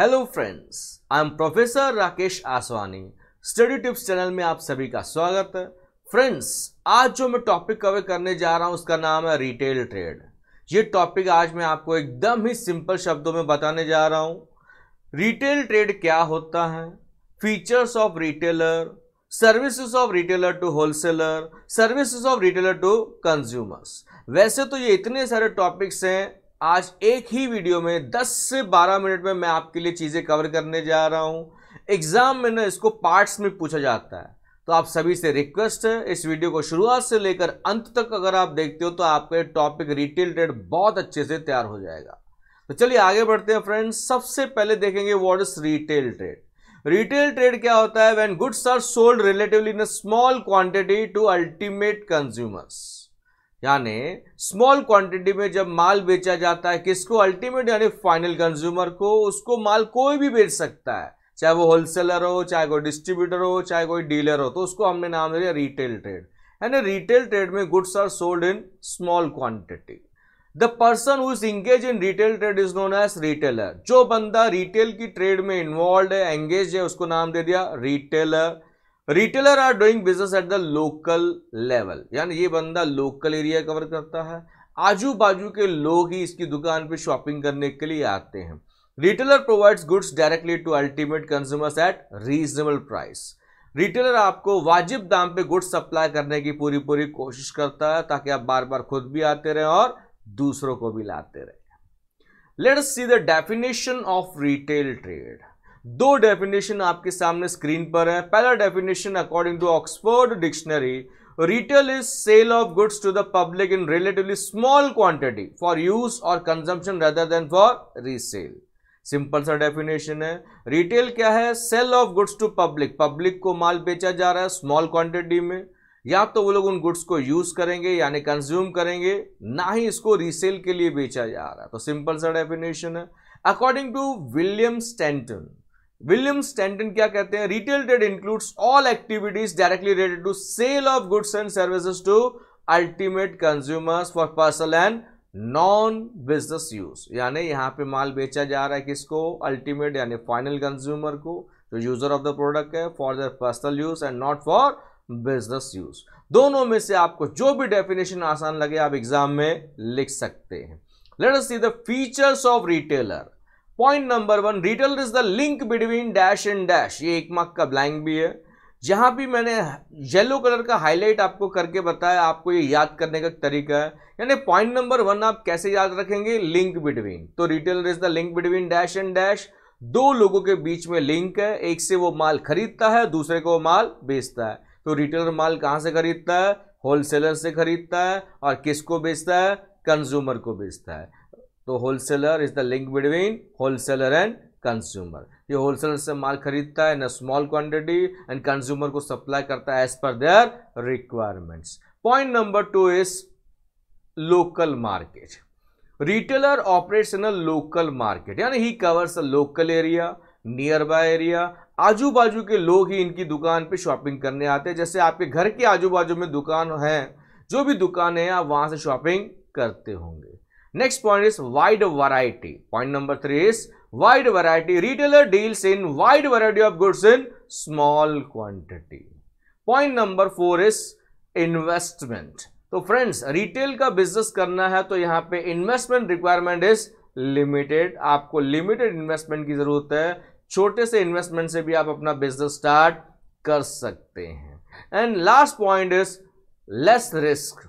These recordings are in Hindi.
Hello friends I am professor Rakesh Aswani study tips channel में आप सभी का स्वागत है फ्रेंड्स आज जो मैं टॉपिक कवर करने जा रहा हूं उसका नाम है रिटेल ट्रेड ये टॉपिक आज मैं आपको एकदम ही सिंपल शब्दों में बताने जा रहा हूं रिटेल ट्रेड क्या होता है features of retailer services of retailer to wholesaler services of retailer to consumers वैसे तो ये इतने सारे टॉपिक्स हैं आज एक ही वीडियो में 10 से 12 मिनट में मैं आपके लिए चीज़ें कवर करने जा रहा हूँ एग्ज़ाम में ना इसको पार्ट्स में पूछा जाता है तो आप सभी से रिक्वेस्ट है इस वीडियो को शुरुआत से लेकर अंत तक अगर आप देखते हो तो आपका टॉपिक रिटेल ट्रेड बहुत अच्छे से तैयार हो जाएगा तो चलिए आगे बढ़ते हैं फ्रेंड्स सबसे पहले देखेंगे what is retail trade retail trade क्या होता है when goods are sold relatively in a small quantity to ultimate consumers यानी स्मॉल क्वांटिटी में जब माल बेचा जाता है किसको अल्टीमेट यानी फाइनल कंज्यूमर को उसको माल कोई भी बेच सकता है चाहे वो होलसेलर हो चाहे कोई डिस्ट्रीब्यूटर हो चाहे कोई डीलर हो तो उसको हमने नाम दिया रिटेल ट्रेड यानी रिटेल ट्रेड में goods are sold in small quantity the person who is engage in retail trade is known as retailer जो बंदा रिटेल की ट्रेड में इन्वॉल्व है एंगेज है उसको नाम दे दिया retailer retailer are doing business at the local level यानी ये बंदा लोकल एरिया कवर करता है आजू बाजू के लोग ही इसकी दुकान पे शॉपिंग करने के लिए आते हैं retailer provides goods directly to ultimate consumers at reasonable price retailer आपको वाजिब दाम पे गुड्स सप्लाई करने की पूरी पूरी कोशिश करता है ताकि आप बार बार खुद भी आते रहें और दूसरों को भी लाते रहें let's see the definition of retail trade दो डेफिनेशन आपके सामने स्क्रीन पर है पहला definition according to Oxford dictionary retail is sale of goods to the public in relatively small quantity for use और consumption rather than for resale simple सा डेफिनेशन है रिटेल क्या है sale of goods to public public को माल बेचा जा रहा है स्मॉल क्वांटिटी में या तो वो लोग उन गुड्स को यूज करेंगे यानी कंज्यूम करेंगे ना ही इसको रीसेल के लिए बेचा जा रहा है तो सिंपल सा डेफिनेशन है according to William Stanton William Stanton क्या कहते हैं retail trade includes all activities directly related to sale of goods and services to ultimate consumers for personal and non business use यानी यहां पे माल बेचा जा रहा है किसको अल्टीमेट यानी फाइनल कंज्यूमर को जो यूजर ऑफ द प्रोडक्ट है for the personal use and not for business use दोनों में से आपको जो भी डेफिनेशन आसान लगे आप एग्जाम में लिख सकते हैं let us see the features of retailer point number one retail is the link between dash and dash ये एक मार्क का ब्लैंक भी है जहां भी मैंने येलो कलर का हाईलाइट आपको करके बताया आपको ये याद करने का तरीका है यानी पॉइंट नंबर वन आप कैसे याद रखेंगे लिंक बिटवीन तो retailer is the link between dash and dash दो लोगों के बीच में लिंक है एक से वो माल खरीदता है दूसरे को वो माल बेचता है तो रिटेलर माल कहां से खरीदता है होलसेलर से खरीदता है और किसको बेचता है कंज्यूमर को बेचता है तो wholesaler is the link between wholesaler and consumer ये होलसेलर से माल खरीदता है न स्मॉल क्वांटिटी एंड कंज्यूमर को सप्लाई करता है as per their requirements point number two is local market retailer operates in a local market यानी he covers a local area nearby area आजू बाजू के लोग ही इनकी दुकान पे शॉपिंग करने आते हैं जैसे आपके घर के आजू बाजू में दुकान है जो भी दुकान है आप वहां से शॉपिंग करते होंगे Next point is wide variety. Point number three is wide variety. Retailer deals in wide variety of goods in small quantity. Point number four is investment तो फ्रेंड्स रिटेल का बिजनेस करना है तो यहाँ पे इन्वेस्टमेंट रिक्वायरमेंट इज लिमिटेड आपको लिमिटेड इन्वेस्टमेंट की जरूरत है छोटे से इन्वेस्टमेंट से भी आप अपना बिजनेस स्टार्ट कर सकते हैं and last point is less risk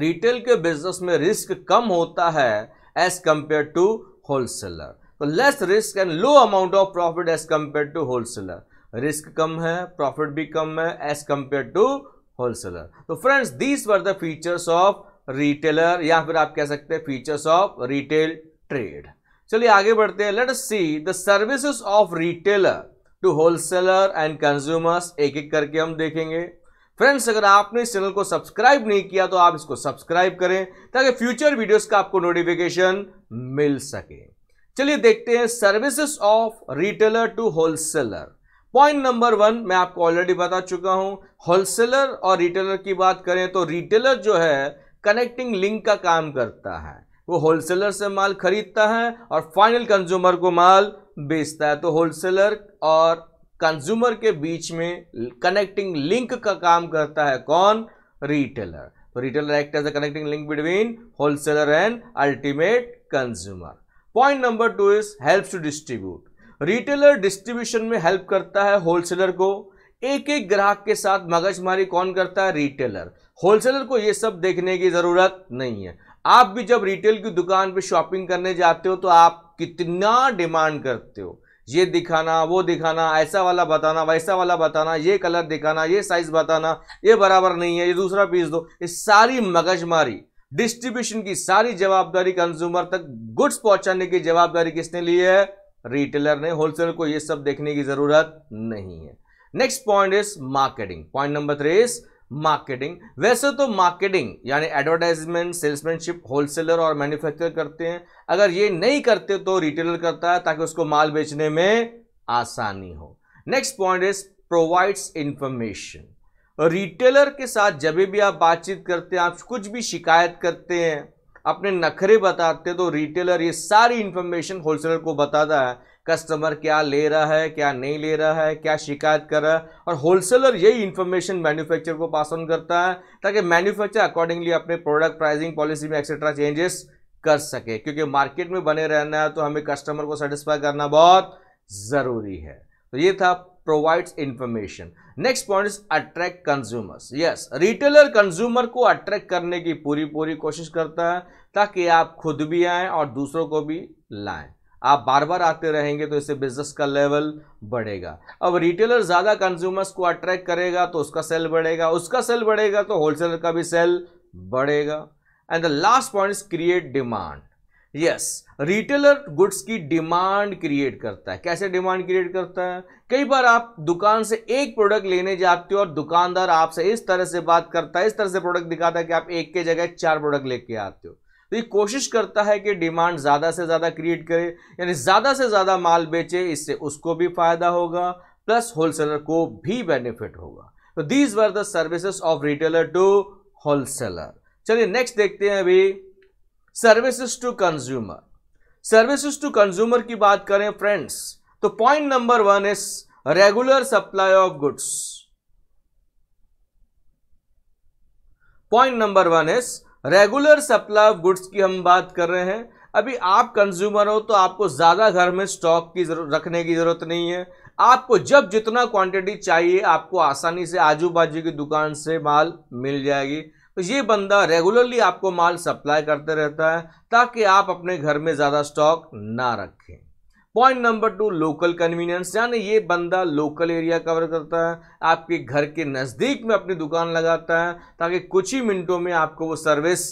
retail के बिजनेस में रिस्क कम होता है एज कंपेयर टू होलसेलर तो less risk and low amount of profit as compare to wholesaler risk कम है प्रॉफिट भी कम है एज कंपेयर टू होलसेलर तो friends these were the features of retailer या फिर आप कह सकते हैं फीचर्स ऑफ रिटेल ट्रेड चलिए आगे बढ़ते हैं let us see the services of retailer to wholesaler and consumers एक एक करके हम देखेंगे फ्रेंड्स अगर आपने इस चैनल को सब्सक्राइब नहीं किया तो आप इसको सब्सक्राइब करें ताकि फ्यूचर वीडियोस का आपको नोटिफिकेशन मिल सके चलिए देखते हैं services of retailer to wholesaler point number one मैं आपको ऑलरेडी बता चुका हूं होलसेलर और रिटेलर की बात करें तो रिटेलर जो है कनेक्टिंग लिंक का काम करता है वो होलसेलर से माल खरीदता है और फाइनल कंज्यूमर को माल बेचता है तो होलसेलर और कंज्यूमर के बीच में कनेक्टिंग लिंक का का काम करता है कौन रिटेलर तो retailer act as a connecting link between wholesaler and ultimate consumer point number two is help to distribute retailer distribution में हेल्प करता है होलसेलर को एक एक ग्राहक के साथ मगजमारी कौन करता है रिटेलर होलसेलर को ये सब देखने की ज़रूरत नहीं है आप भी जब रिटेल की दुकान पे शॉपिंग करने जाते हो तो आप कितना डिमांड करते हो ये दिखाना वो दिखाना ऐसा वाला बताना वैसा वाला बताना ये कलर दिखाना ये साइज बताना ये बराबर नहीं है ये दूसरा पीस दो ये सारी मगजमारी डिस्ट्रीब्यूशन की सारी जवाबदारी कंज्यूमर तक गुड्स पहुंचाने की जवाबदारी किसने ली है रिटेलर ने होलसेलर को ये सब देखने की जरूरत नहीं है next point is marketing point number three is marketing वैसे तो मार्केटिंग यानी एडवर्टाइजमेंट सेल्समैनशिप होलसेलर और मैन्युफैक्चर करते हैं अगर ये नहीं करते तो रिटेलर करता है ताकि उसको माल बेचने में आसानी हो next point is provides information retailer के साथ जब भी आप बातचीत करते हैं आप कुछ भी शिकायत करते हैं अपने नखरे बताते हैं तो रिटेलर ये सारी इंफॉर्मेशन होलसेलर को बताता है कस्टमर क्या ले रहा है क्या नहीं ले रहा है क्या शिकायत कर रहा है और होलसेलर यही इन्फॉर्मेशन मैन्युफैक्चर को पास ऑन करता है ताकि मैन्युफैक्चर अकॉर्डिंगली अपने प्रोडक्ट प्राइसिंग पॉलिसी में एक्सेट्रा चेंजेस कर सके क्योंकि मार्केट में बने रहना है तो हमें कस्टमर को सेटिस्फाई करना बहुत ज़रूरी है तो ये था provides information next point is attract consumers yes retailer consumer को अट्रैक्ट करने की पूरी पूरी कोशिश करता है ताकि आप खुद भी आएँ और दूसरों को भी लाएं आप बार बार आते रहेंगे तो इससे बिजनेस का लेवल बढ़ेगा अब रिटेलर ज़्यादा कंज्यूमर्स को अट्रैक्ट करेगा तो उसका सेल बढ़ेगा उसका सेल बढ़ेगा तो होलसेलर का भी सेल बढ़ेगा and the last point is create demand yes retailer goods की डिमांड क्रिएट करता है कैसे डिमांड क्रिएट करता है कई बार आप दुकान से एक प्रोडक्ट लेने जाते हो और दुकानदार आपसे इस तरह से बात करता है इस तरह से प्रोडक्ट दिखाता है कि आप एक के जगह चार प्रोडक्ट लेके आते हो तो ये कोशिश करता है कि डिमांड ज़्यादा से ज़्यादा क्रिएट करे यानी ज़्यादा से ज़्यादा माल बेचे इससे उसको भी फ़ायदा होगा प्लस होलसेलर को भी बेनिफिट होगा तो these were the services of retailer to wholesaler चलिए नेक्स्ट देखते हैं अभी services to consumer services to consumer की बात करें फ्रेंड्स तो point number one is regular supply of goods point number one is regular supply of goods की हम बात कर रहे हैं अभी आप कंज्यूमर हो तो आपको ज़्यादा घर में स्टॉक की रखने की ज़रूरत नहीं है आपको जब जितना क्वांटिटी चाहिए आपको आसानी से आजू बाजू की दुकान से माल मिल जाएगी तो ये बंदा रेगुलरली आपको माल सप्लाई करते रहता है ताकि आप अपने घर में ज़्यादा स्टॉक ना रखें point number two local convenience यानी ये बंदा लोकल एरिया कवर करता है आपके घर के नज़दीक में अपनी दुकान लगाता है ताकि कुछ ही मिनटों में आपको वो सर्विस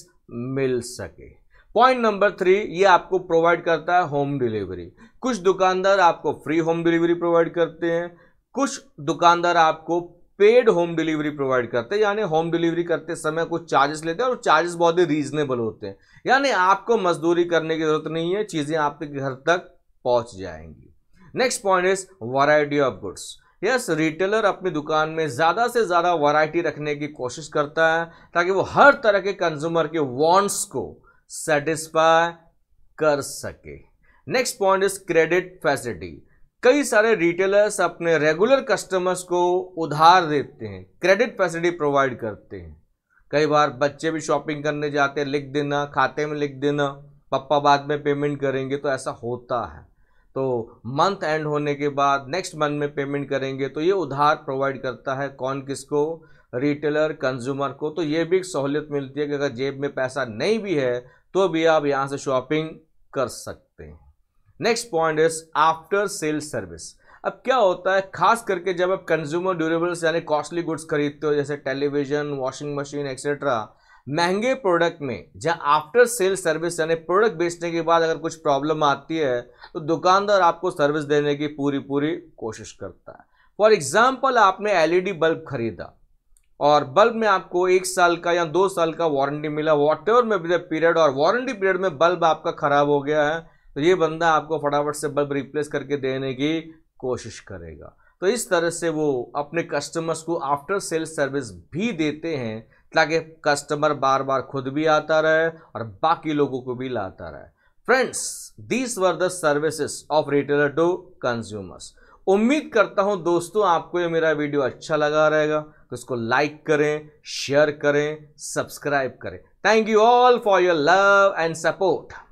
मिल सके पॉइंट नंबर थ्री ये आपको प्रोवाइड करता है होम डिलीवरी कुछ दुकानदार आपको फ्री होम डिलीवरी प्रोवाइड करते हैं कुछ दुकानदार आपको पेड होम डिलीवरी प्रोवाइड करते हैं यानी होम डिलीवरी करते समय कुछ चार्जेस लेते हैं और चार्जेस बहुत ही रीजनेबल होते हैं यानी आपको मजदूरी करने की ज़रूरत नहीं है चीज़ें आपके घर तक पहुंच जाएंगी next point is variety of goods yes retailer अपनी दुकान में ज़्यादा से ज़्यादा वैरायटी रखने की कोशिश करता है ताकि वो हर तरह के कंज्यूमर के वांट्स को सेटिस्फाई कर सके next point is credit facility कई सारे रिटेलर्स अपने रेगुलर कस्टमर्स को उधार देते हैं क्रेडिट फैसिलिटी प्रोवाइड करते हैं कई बार बच्चे भी शॉपिंग करने जाते हैं लिख देना खाते में लिख देना पप्पा बाद में पेमेंट करेंगे तो ऐसा होता है तो मंथ एंड होने के बाद नेक्स्ट मंथ में पेमेंट करेंगे तो ये उधार प्रोवाइड करता है कौन किसको रिटेलर कंज्यूमर को तो ये भी एक सहूलियत मिलती है कि अगर जेब में पैसा नहीं भी है तो भी आप यहाँ से शॉपिंग कर सकते हैं next point is after sale service अब क्या होता है खास करके जब आप कंज्यूमर ड्यूरेबल्स यानी कॉस्टली गुड्स खरीदते हो जैसे टेलीविजन वॉशिंग मशीन एक्सेट्रा महंगे प्रोडक्ट में जहाँ आफ्टर सेल सर्विस यानी प्रोडक्ट बेचने के बाद अगर कुछ प्रॉब्लम आती है तो दुकानदार आपको सर्विस देने की पूरी पूरी कोशिश करता है फॉर एग्जाम्पल आपने एलईडी बल्ब e खरीदा और बल्ब में आपको एक साल का या दो साल का वारंटी मिला वॉट एवर में पीरियड और वारंटी पीरियड में बल्ब आपका ख़राब हो गया है तो ये बंदा आपको फटाफट से बल्ब रिप्लेस करके देने की कोशिश करेगा तो इस तरह से वो अपने कस्टमर्स को आफ्टर सेल सर्विस भी देते हैं ताकि कस्टमर बार बार खुद भी आता रहे और बाकी लोगों को भी लाता रहे friends these were the services of retailer to consumers उम्मीद करता हूं दोस्तों आपको ये मेरा वीडियो अच्छा लगा रहेगा तो इसको लाइक करें शेयर करें सब्सक्राइब करें thank you all for your love and support